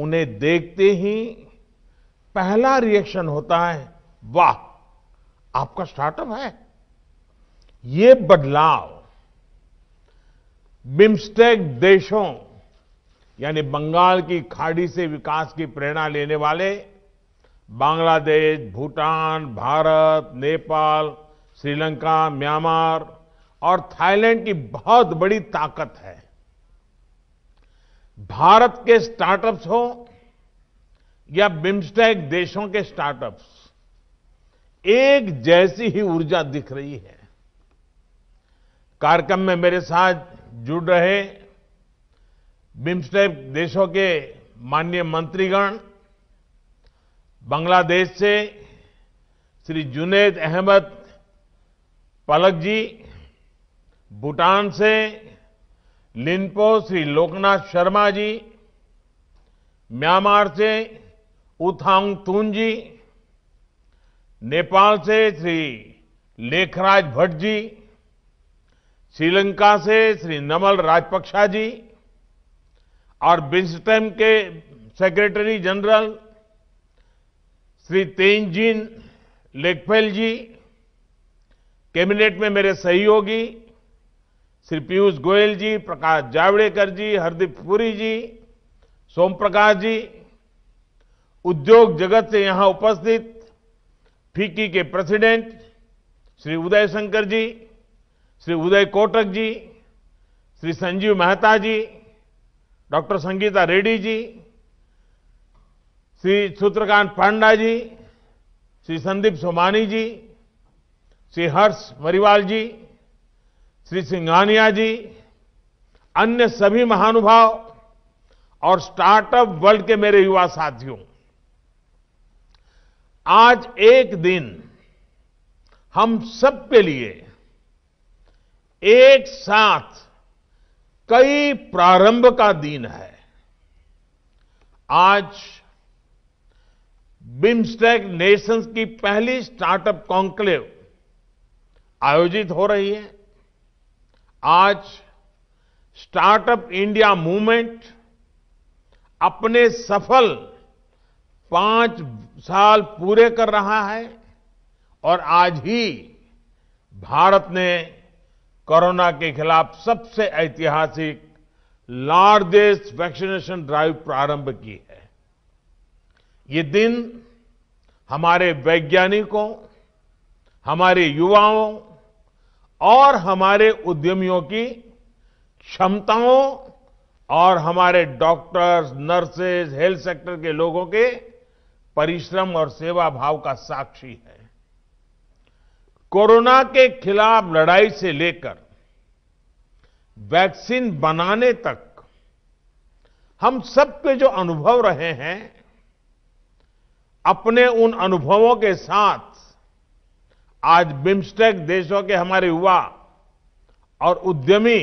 उन्हें देखते ही पहला रिएक्शन होता है वाह आपका स्टार्टअप है ये बदलाव बिम्स्टेक देशों यानी बंगाल की खाड़ी से विकास की प्रेरणा लेने वाले बांग्लादेश भूटान भारत नेपाल श्रीलंका म्यांमार और थाईलैंड की बहुत बड़ी ताकत है भारत के स्टार्टअप्स हो या बिम्स्टेक देशों के स्टार्टअप्स एक जैसी ही ऊर्जा दिख रही है कार्यक्रम में मेरे साथ जुड़ रहे बिम्स्टेक देशों के माननीय मंत्रीगण बांग्लादेश से श्री जुनेद अहमद पलक जी भूटान से लिनपो श्री लोकनाथ शर्मा जी म्यांमार से उथांग तून जी नेपाल से श्री लेखराज भट्ट जी श्रीलंका से श्री नमल राजपक्षा जी और बिंस्टम के secretary general Shri Tenzin Lekphell ji cabinet में मेरे सहयोगी श्री पीयूष गोयल जी प्रकाश जावड़ेकर जी हरदीप पुरी जी सोम प्रकाश जी उद्योग जगत से यहां उपस्थित फीकी के प्रेसिडेंट श्री उदय शंकर जी श्री उदय कोटक जी श्री संजीव मेहता जी डॉक्टर संगीता रेड्डी जी श्री सूत्रकांत पांडा जी श्री संदीप सोमानी जी श्री हर्ष मरीवाल जी श्री सिंघानिया जी अन्य सभी महानुभाव और स्टार्टअप वर्ल्ड के मेरे युवा साथियों आज एक दिन हम सबके लिए एक साथ कई प्रारंभ का दिन है आज बिम्स्टेक नेशंस की पहली स्टार्टअप कॉन्क्लेव आयोजित हो रही है आज स्टार्टअप इंडिया मूवमेंट अपने सफल पांच साल पूरे कर रहा है और आज ही भारत ने कोरोना के खिलाफ सबसे ऐतिहासिक लार्जेस्ट वैक्सीनेशन ड्राइव प्रारंभ की है ये दिन हमारे वैज्ञानिकों हमारे युवाओं और हमारे उद्यमियों की क्षमताओं और हमारे डॉक्टर्स नर्सेज हेल्थ सेक्टर के लोगों के परिश्रम और सेवा भाव का साक्षी है कोरोना के खिलाफ लड़ाई से लेकर वैक्सीन बनाने तक हम सबके जो अनुभव रहे हैं अपने उन अनुभवों के साथ आज बिम्स्टेक देशों के हमारे युवा और उद्यमी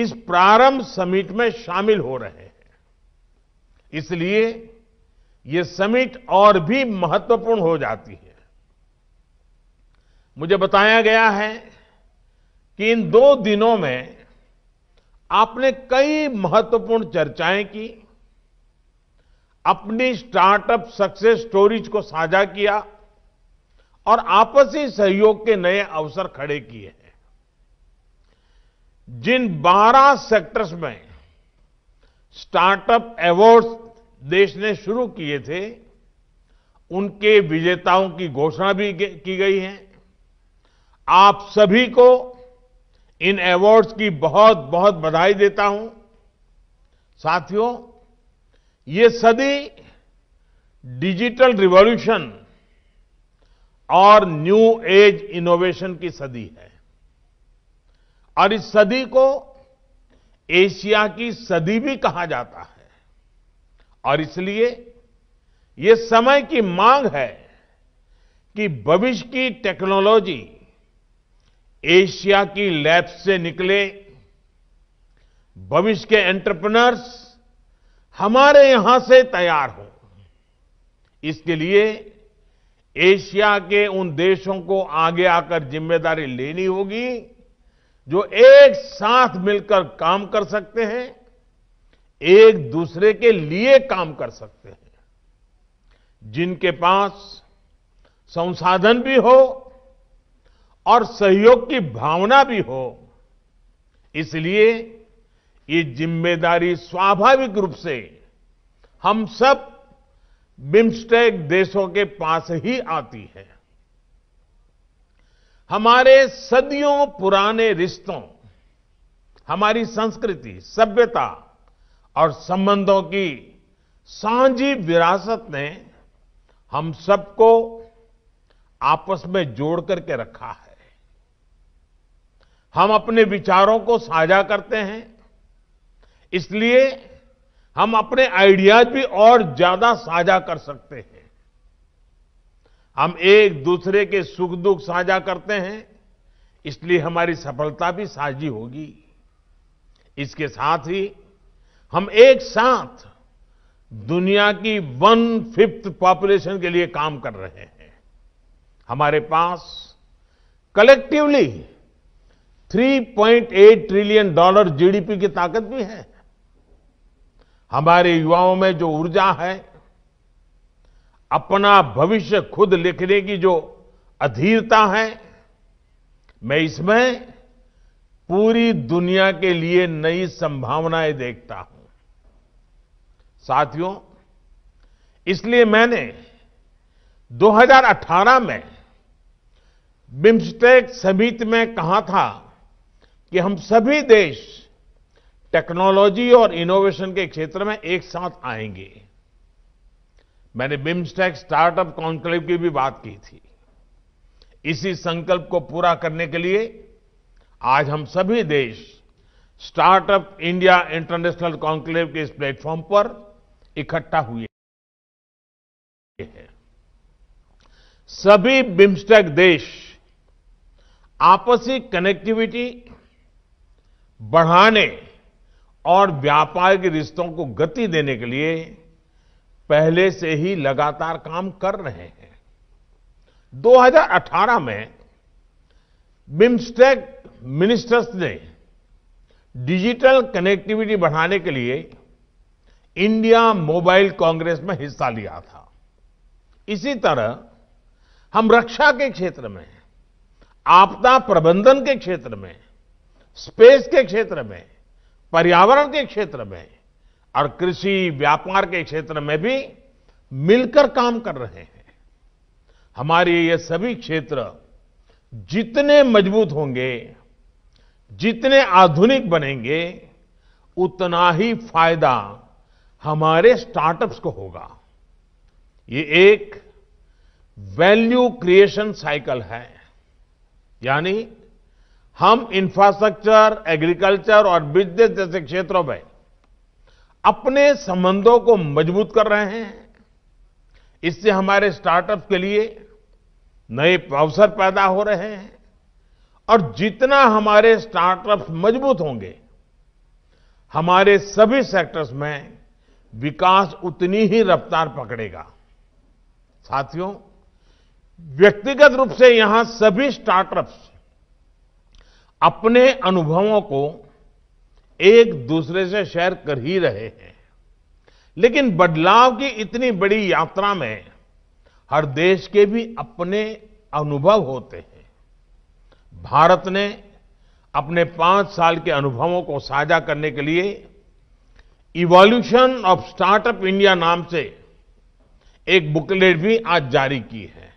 इस प्रारंभ समिट में शामिल हो रहे हैं इसलिए ये समिट और भी महत्वपूर्ण हो जाती है मुझे बताया गया है कि इन दो दिनों में आपने कई महत्वपूर्ण चर्चाएं की अपनी स्टार्टअप सक्सेस स्टोरीज को साझा किया और आपसी सहयोग के नए अवसर खड़े किए हैं जिन 12 सेक्टर्स में स्टार्टअप अवार्ड्स देश ने शुरू किए थे उनके विजेताओं की घोषणा भी की गई है आप सभी को इन अवार्ड्स की बहुत बहुत बधाई देता हूं साथियों ये सदी डिजिटल रिवॉल्यूशन और न्यू एज इनोवेशन की सदी है और इस सदी को एशिया की सदी भी कहा जाता है और इसलिए ये समय की मांग है कि भविष्य की टेक्नोलॉजी एशिया की लैब से निकले भविष्य के एंटरप्रनर्स हमारे यहां से तैयार हों इसके लिए एशिया के उन देशों को आगे आकर जिम्मेदारी लेनी होगी जो एक साथ मिलकर काम कर सकते हैं एक दूसरे के लिए काम कर सकते हैं जिनके पास संसाधन भी हो और सहयोग की भावना भी हो इसलिए ये जिम्मेदारी स्वाभाविक रूप से हम सब बिम्स्टेक देशों के पास ही आती है हमारे सदियों पुराने रिश्तों हमारी संस्कृति सभ्यता और संबंधों की सांझी विरासत ने हम सबको आपस में जोड़ करके रखा है हम अपने विचारों को साझा करते हैं इसलिए हम अपने आइडियाज भी और ज्यादा साझा कर सकते हैं हम एक दूसरे के सुख दुख साझा करते हैं इसलिए हमारी सफलता भी साझी होगी इसके साथ ही हम एक साथ दुनिया की वन फिफ्थ पॉपुलेशन के लिए काम कर रहे हैं हमारे पास कलेक्टिवली 3.8 ट्रिलियन डॉलर जीडीपी की ताकत भी है हमारे युवाओं में जो ऊर्जा है अपना भविष्य खुद लिखने की जो अधीरता है मैं इसमें पूरी दुनिया के लिए नई संभावनाएं देखता हूं साथियों इसलिए मैंने 2018 में बिम्स्टेक समिति में कहा था कि हम सभी देश टेक्नोलॉजी और इनोवेशन के क्षेत्र में एक साथ आएंगे मैंने बिम्स्टेक स्टार्टअप कॉन्क्लेव की भी बात की थी इसी संकल्प को पूरा करने के लिए आज हम सभी देश स्टार्टअप इंडिया इंटरनेशनल कॉन्क्लेव के इस प्लेटफॉर्म पर इकट्ठा हुए हैं सभी बिम्स्टेक देश आपसी कनेक्टिविटी बढ़ाने और व्यापार के रिश्तों को गति देने के लिए पहले से ही लगातार काम कर रहे हैं 2018 में बिम्स्टेक मिनिस्टर्स ने डिजिटल कनेक्टिविटी बढ़ाने के लिए इंडिया मोबाइल कांग्रेस में हिस्सा लिया था इसी तरह हम रक्षा के क्षेत्र में आपदा प्रबंधन के क्षेत्र में स्पेस के क्षेत्र में पर्यावरण के क्षेत्र में और कृषि व्यापार के क्षेत्र में भी मिलकर काम कर रहे हैं हमारे ये सभी क्षेत्र जितने मजबूत होंगे जितने आधुनिक बनेंगे उतना ही फायदा हमारे स्टार्टअप्स को होगा ये एक वैल्यू क्रिएशन साइकिल है यानी हम इंफ्रास्ट्रक्चर एग्रीकल्चर और बिजनेस जैसे क्षेत्रों में अपने संबंधों को मजबूत कर रहे हैं इससे हमारे स्टार्टअप के लिए नए अवसर पैदा हो रहे हैं और जितना हमारे स्टार्टअप मजबूत होंगे हमारे सभी सेक्टर्स में विकास उतनी ही रफ्तार पकड़ेगा साथियों व्यक्तिगत रूप से यहां सभी स्टार्टअप्स अपने अनुभवों को एक दूसरे से शेयर कर ही रहे हैं लेकिन बदलाव की इतनी बड़ी यात्रा में हर देश के भी अपने अनुभव होते हैं भारत ने अपने पांच साल के अनुभवों को साझा करने के लिए इवोल्यूशन ऑफ स्टार्टअप इंडिया नाम से एक बुकलेट भी आज जारी की है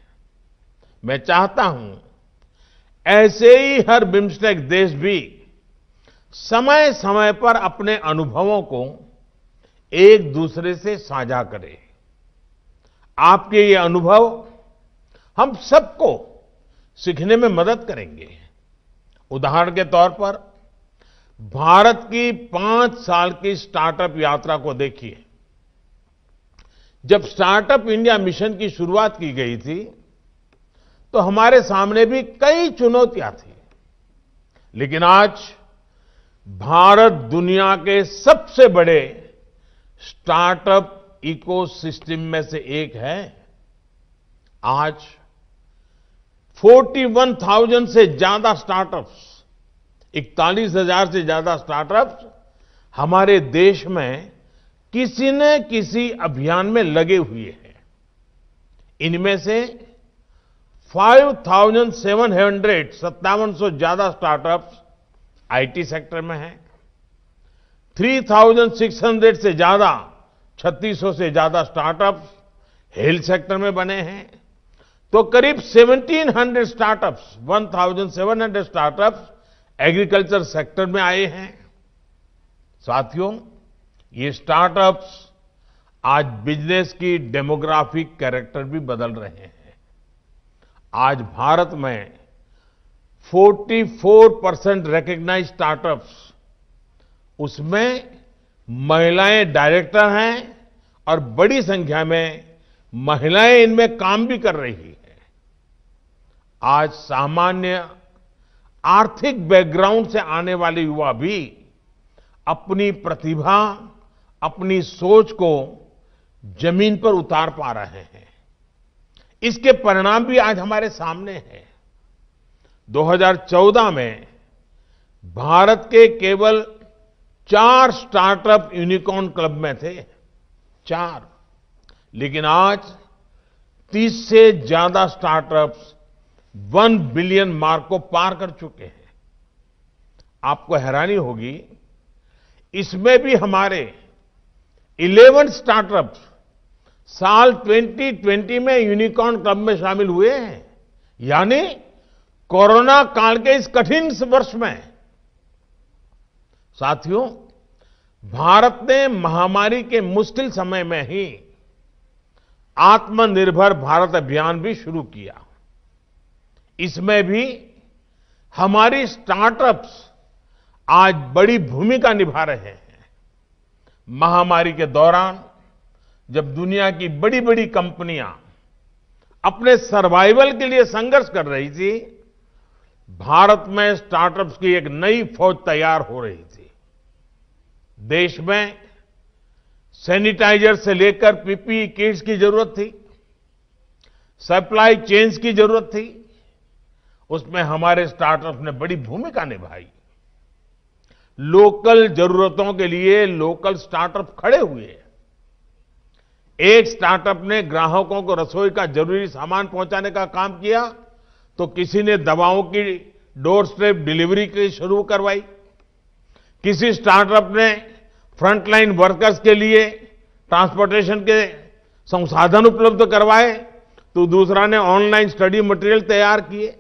मैं चाहता हूं ऐसे ही हर बिम्स्टेक देश भी समय समय पर अपने अनुभवों को एक दूसरे से साझा करें आपके ये अनुभव हम सबको सीखने में मदद करेंगे उदाहरण के तौर पर भारत की पांच साल की स्टार्टअप यात्रा को देखिए जब स्टार्टअप इंडिया मिशन की शुरुआत की गई थी तो हमारे सामने भी कई चुनौतियां थी लेकिन आज भारत दुनिया के सबसे बड़े स्टार्टअप इकोसिस्टम में से एक है आज 41,000 से ज्यादा स्टार्टअप्स इकतालीस हजार से ज्यादा स्टार्टअप्स हमारे देश में किसी न किसी अभियान में लगे हुए हैं इनमें से फाइव थाउजेंड सेवन हंड्रेड सत्तावन सौ ज्यादा स्टार्टअप्स आईटी सेक्टर में हैं थ्री थाउजेंड सिक्स हंड्रेड से ज्यादा छत्तीस सौ से ज्यादा स्टार्टअप्स हेल्थ सेक्टर में बने हैं तो करीब 1700 स्टार्टअप्स 1700 स्टार्टअप्स एग्रीकल्चर सेक्टर में आए हैं साथियों ये स्टार्टअप्स आज बिजनेस की डेमोग्राफिक कैरेक्टर भी बदल रहे हैं आज भारत में 44 परसेंट रिकग्नाइज स्टार्टअप्स उसमें महिलाएं डायरेक्टर हैं और बड़ी संख्या में महिलाएं इनमें काम भी कर रही है आज सामान्य आर्थिक बैकग्राउंड से आने वाले युवा भी अपनी प्रतिभा अपनी सोच को जमीन पर उतार पा रहे हैं इसके परिणाम भी आज हमारे सामने हैं 2014 में भारत के केवल चार स्टार्टअप यूनिकॉर्न क्लब में थे चार लेकिन आज 30 से ज्यादा स्टार्टअप्स वन बिलियन मार्क को पार कर चुके हैं आपको हैरानी होगी इसमें भी हमारे 11 स्टार्टअप्स साल 2020 में यूनिकॉर्न क्लब में शामिल हुए हैं यानी कोरोना काल के इस कठिन वर्ष में साथियों भारत ने महामारी के मुश्किल समय में ही आत्मनिर्भर भारत अभियान भी शुरू किया इसमें भी हमारी स्टार्टअप्स आज बड़ी भूमिका निभा रहे हैं महामारी के दौरान जब दुनिया की बड़ी बड़ी कंपनियां अपने सर्वाइवल के लिए संघर्ष कर रही थी भारत में स्टार्टअप्स की एक नई फौज तैयार हो रही थी देश में सैनिटाइजर से लेकर पीपीई किट्स e की जरूरत थी सप्लाई चेन्स की जरूरत थी उसमें हमारे स्टार्टअप ने बड़ी भूमिका निभाई लोकल जरूरतों के लिए लोकल स्टार्टअप खड़े हुए हैं एक स्टार्टअप ने ग्राहकों को रसोई का जरूरी सामान पहुंचाने का काम किया तो किसी ने दवाओं की डोर स्टेप डिलीवरी की शुरू करवाई किसी स्टार्टअप ने फ्रंटलाइन वर्कर्स के लिए ट्रांसपोर्टेशन के संसाधन उपलब्ध करवाए तो दूसरा ने ऑनलाइन स्टडी मटेरियल तैयार किए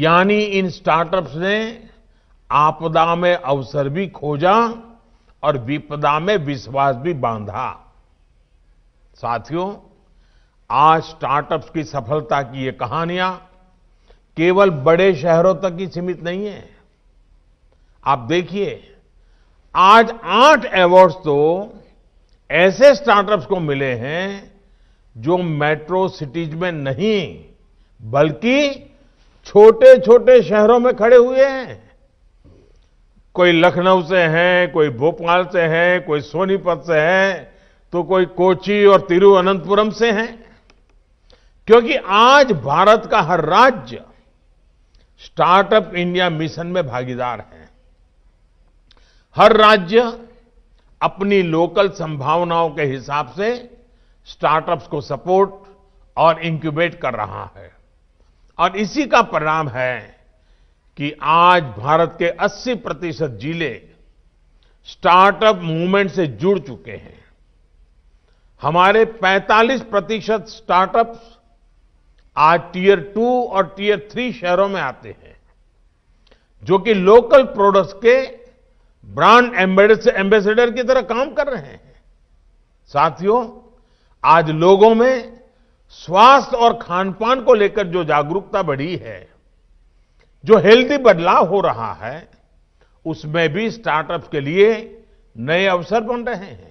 यानी इन स्टार्टअप्स ने आपदा में अवसर भी खोजा और विपदा में विश्वास भी बांधा साथियों आज स्टार्टअप्स की सफलता की ये कहानियां केवल बड़े शहरों तक ही सीमित नहीं है आप देखिए आज आठ अवार्ड्स तो ऐसे स्टार्टअप्स को मिले हैं जो मेट्रो सिटीज में नहीं बल्कि छोटे छोटे शहरों में खड़े हुए हैं कोई लखनऊ से हैं कोई भोपाल से हैं कोई सोनीपत से हैं तो कोई कोची और तिरुवनंतपुरम से हैं क्योंकि आज भारत का हर राज्य स्टार्टअप इंडिया मिशन में भागीदार है हर राज्य अपनी लोकल संभावनाओं के हिसाब से स्टार्टअप्स को सपोर्ट और इंक्यूबेट कर रहा है और इसी का परिणाम है कि आज भारत के 80 प्रतिशत जिले स्टार्टअप मूवमेंट से जुड़ चुके हैं हमारे 45 प्रतिशत स्टार्टअप्स आज टीयर टू और टीयर थ्री शहरों में आते हैं जो कि लोकल प्रोडक्ट्स के ब्रांड एम्बेसडर की तरह काम कर रहे हैं साथियों आज लोगों में स्वास्थ्य और खानपान को लेकर जो जागरूकता बढ़ी है जो हेल्दी बदलाव हो रहा है उसमें भी स्टार्टअप्स के लिए नए अवसर बन रहे हैं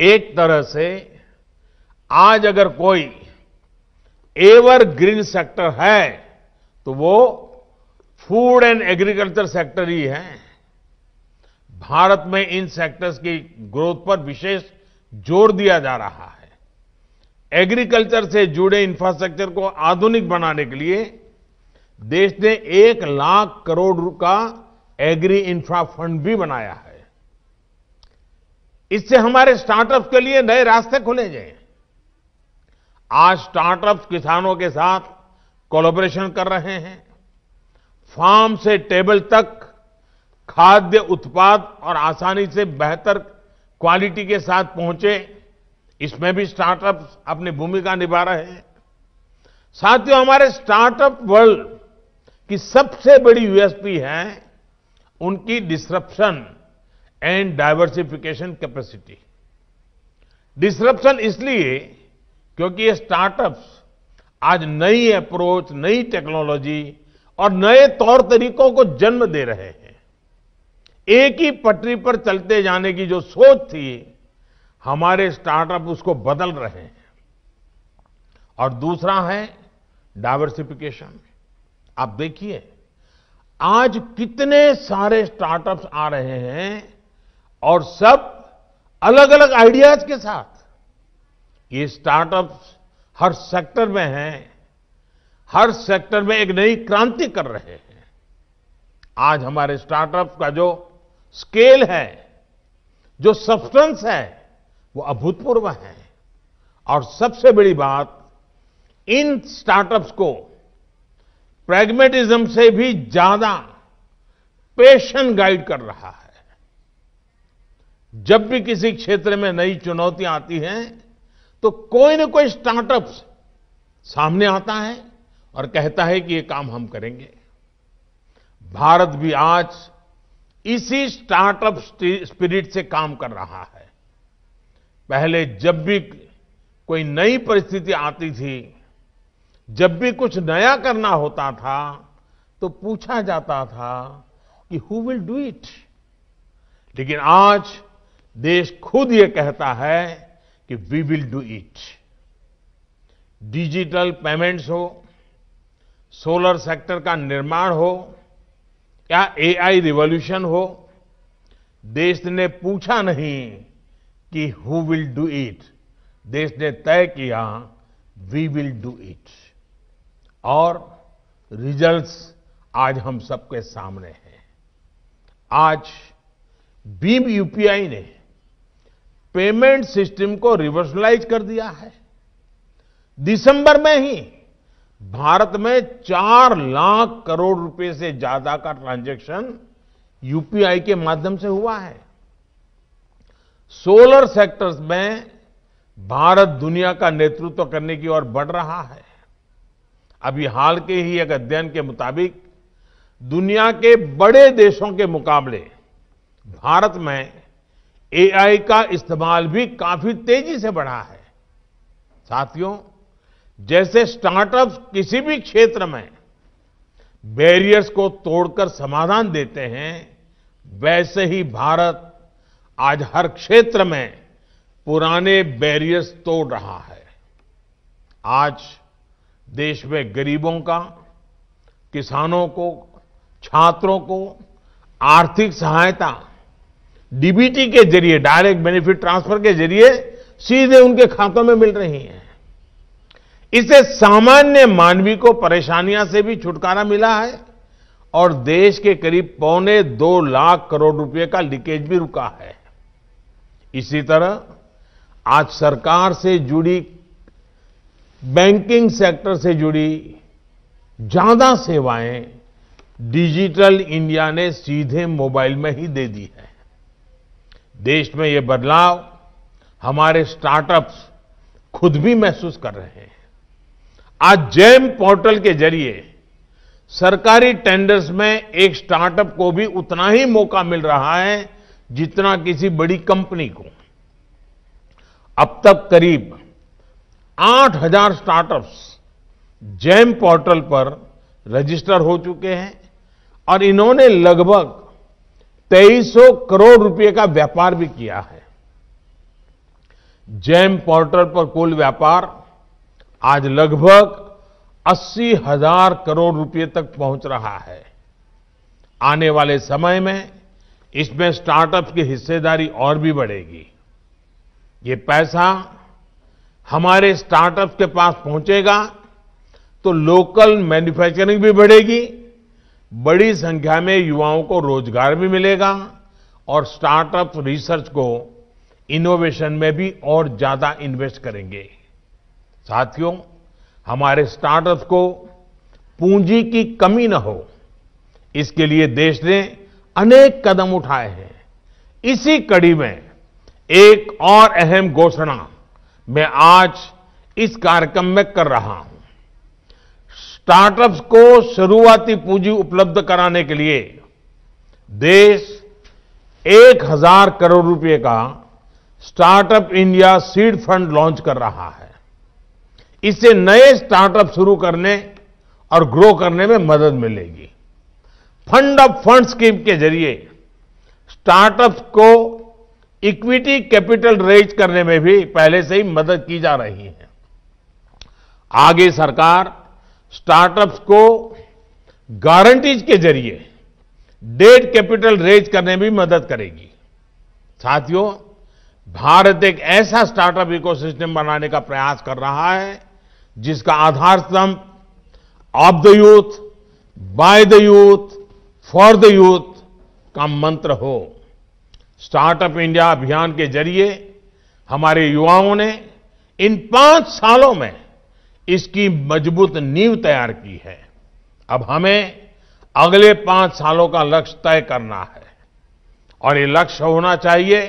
एक तरह से आज अगर कोई एवर ग्रीन सेक्टर है तो वो फूड एंड एग्रीकल्चर सेक्टर ही है भारत में इन सेक्टर्स की ग्रोथ पर विशेष जोर दिया जा रहा है एग्रीकल्चर से जुड़े इंफ्रास्ट्रक्चर को आधुनिक बनाने के लिए देश ने एक लाख करोड़ का एग्री इंफ्रा फंड भी बनाया है इससे हमारे स्टार्टअप के लिए नए रास्ते खुले गए आज स्टार्टअप किसानों के साथ कोलोबरेशन कर रहे हैं फार्म से टेबल तक खाद्य उत्पाद और आसानी से बेहतर क्वालिटी के साथ पहुंचे इसमें भी स्टार्टअप अपनी भूमिका निभा रहे हैं साथियों हमारे स्टार्टअप वर्ल्ड की सबसे बड़ी यूएसपी है उनकी disruption and diversification capacity disruption इसलिए क्योंकि ये स्टार्टअप्स आज नई अप्रोच नई टेक्नोलॉजी और नए तौर तरीकों को जन्म दे रहे हैं एक ही पटरी पर चलते जाने की जो सोच थी हमारे स्टार्टअप उसको बदल रहे हैं और दूसरा है डायवर्सिफिकेशन आप देखिए आज कितने सारे स्टार्टअप्स आ रहे हैं और सब अलग अलग आइडियाज के साथ ये स्टार्टअप्स हर सेक्टर में हैं हर सेक्टर में एक नई क्रांति कर रहे हैं आज हमारे स्टार्टअप का जो स्केल है जो सब्सटेंस है वो अभूतपूर्व है और सबसे बड़ी बात इन स्टार्टअप्स को प्रेगमेटिज्म से भी ज्यादा पेशन गाइड कर रहा है जब भी किसी क्षेत्र में नई चुनौतियां आती हैं तो कोई न कोई स्टार्टअप सामने आता है और कहता है कि ये काम हम करेंगे भारत भी आज इसी स्टार्टअप स्पिरिट से काम कर रहा है पहले जब भी कोई नई परिस्थिति आती थी जब भी कुछ नया करना होता था तो पूछा जाता था कि हु विल डू इट लेकिन आज देश खुद ये कहता है कि we will do it digital payments हो सोलर सेक्टर का निर्माण हो या एआई रिवॉल्यूशन हो देश ने पूछा नहीं कि हु विल डू इट देश ने तय किया वी विल डू इट और रिजल्ट्स आज हम सबके सामने हैं आज बीम यूपीआई ने पेमेंट सिस्टम को रिवर्सलाइज कर दिया है दिसंबर में ही भारत में चार लाख करोड़ रुपए से ज्यादा का ट्रांजैक्शन यूपीआई के माध्यम से हुआ है सोलर सेक्टर्स में भारत दुनिया का नेतृत्व करने की ओर बढ़ रहा है अभी हाल के ही एक अध्ययन के मुताबिक दुनिया के बड़े देशों के मुकाबले भारत में एआई का इस्तेमाल भी काफी तेजी से बढ़ा है साथियों जैसे स्टार्टअप्स किसी भी क्षेत्र में बैरियर्स को तोड़कर समाधान देते हैं वैसे ही भारत आज हर क्षेत्र में पुराने बैरियर्स तोड़ रहा है आज देश में गरीबों का किसानों को छात्रों को आर्थिक सहायता डीबीटी के जरिए डायरेक्ट बेनिफिट ट्रांसफर के जरिए सीधे उनके खातों में मिल रही हैं इससे सामान्य मानवी को परेशानियां से भी छुटकारा मिला है और देश के करीब पौने दो लाख करोड़ रुपए का लीकेज भी रुका है इसी तरह आज सरकार से जुड़ी बैंकिंग सेक्टर से जुड़ी ज्यादा सेवाएं डिजिटल इंडिया ने सीधे मोबाइल में ही दे दी है देश में ये बदलाव हमारे स्टार्टअप्स खुद भी महसूस कर रहे हैं आज जैम पोर्टल के जरिए सरकारी टेंडर्स में एक स्टार्टअप को भी उतना ही मौका मिल रहा है जितना किसी बड़ी कंपनी को अब तक करीब 8000 स्टार्टअप्स जैम पोर्टल पर रजिस्टर हो चुके हैं और इन्होंने लगभग तेईसों करोड़ रुपए का व्यापार भी किया है जैम पोर्टल पर कुल व्यापार आज लगभग अस्सी हजार करोड़ रुपए तक पहुंच रहा है आने वाले समय में इसमें स्टार्टअप की हिस्सेदारी और भी बढ़ेगी ये पैसा हमारे स्टार्टअप के पास पहुंचेगा तो लोकल मैन्युफैक्चरिंग भी बढ़ेगी बड़ी संख्या में युवाओं को रोजगार भी मिलेगा और स्टार्टअप रिसर्च को इनोवेशन में भी और ज्यादा इन्वेस्ट करेंगे साथियों हमारे स्टार्टअप को पूंजी की कमी न हो इसके लिए देश ने अनेक कदम उठाए हैं इसी कड़ी में एक और अहम घोषणा मैं आज इस कार्यक्रम में कर रहा हूं स्टार्टअप्स को शुरुआती पूंजी उपलब्ध कराने के लिए देश एक हजार करोड़ रुपए का startup India seed fund launch कर रहा है इससे नए स्टार्टअप शुरू करने और ग्रो करने में मदद मिलेगी फंड ऑफ फंड स्कीम के जरिए स्टार्टअप्स को इक्विटी कैपिटल रेज करने में भी पहले से ही मदद की जा रही है आगे सरकार स्टार्टअप्स को गारंटीज के जरिए डेट कैपिटल रेज करने में मदद करेगी साथियों भारत एक ऐसा स्टार्टअप इकोसिस्टम बनाने का प्रयास कर रहा है जिसका आधार स्तंभ of the youth by the youth for the youth का मंत्र हो स्टार्टअप इंडिया अभियान के जरिए हमारे युवाओं ने इन पांच सालों में इसकी मजबूत नींव तैयार की है अब हमें अगले पांच सालों का लक्ष्य तय करना है और ये लक्ष्य होना चाहिए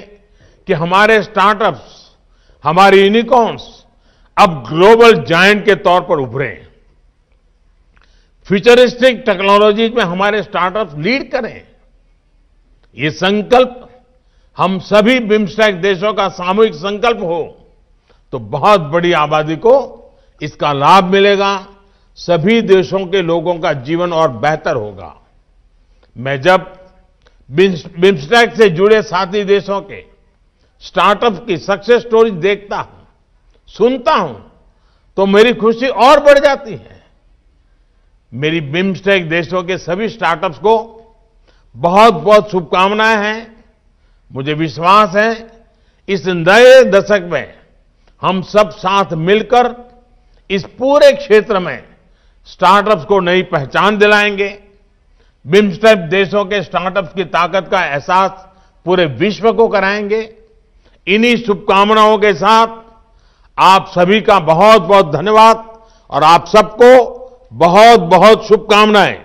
कि हमारे स्टार्टअप्स हमारे यूनिकॉर्न्स अब ग्लोबल जायंट के तौर पर उभरे फ्यूचरिस्टिक टेक्नोलॉजीज में हमारे स्टार्टअप्स लीड करें ये संकल्प हम सभी बिम्स्टेक देशों का सामूहिक संकल्प हो तो बहुत बड़ी आबादी को इसका लाभ मिलेगा सभी देशों के लोगों का जीवन और बेहतर होगा मैं जब बिम्स्टैक से जुड़े साथी देशों के स्टार्टअप की सक्सेस स्टोरी देखता हूं सुनता हूं तो मेरी खुशी और बढ़ जाती है मेरी बिम्स्टेक देशों के सभी स्टार्टअप्स को बहुत बहुत शुभकामनाएं हैं मुझे विश्वास है इस नए दशक में हम सब साथ मिलकर इस पूरे क्षेत्र में स्टार्टअप्स को नई पहचान दिलाएंगे बिम्स्टेप देशों के स्टार्टअप्स की ताकत का एहसास पूरे विश्व को कराएंगे इन्हीं शुभकामनाओं के साथ आप सभी का बहुत बहुत धन्यवाद और आप सबको बहुत बहुत शुभकामनाएं